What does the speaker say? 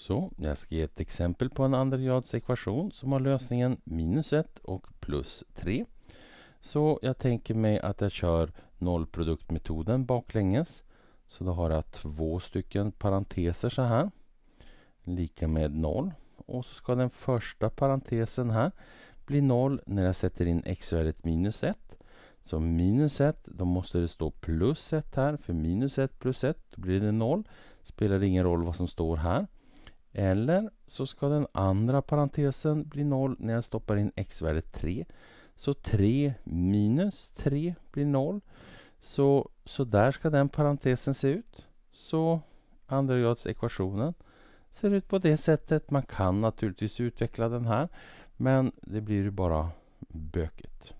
Så, jag ska ge ett exempel på en andragradsekvation som har lösningen minus 1 och plus 3. Så jag tänker mig att jag kör nollproduktmetoden baklänges. Så då har jag två stycken parenteser så här. Lika med 0. Och så ska den första parentesen här bli 0 när jag sätter in x-värdet minus 1. Så minus 1, då måste det stå plus 1 här. För minus 1 plus 1, då blir det 0. Spelar ingen roll vad som står här. Eller så ska den andra parentesen bli 0 när jag stoppar in x-värdet 3. Så 3 minus 3 blir 0. Så, så där ska den parentesen se ut. Så andregradsekvationen ser ut på det sättet. Man kan naturligtvis utveckla den här men det blir ju bara böket.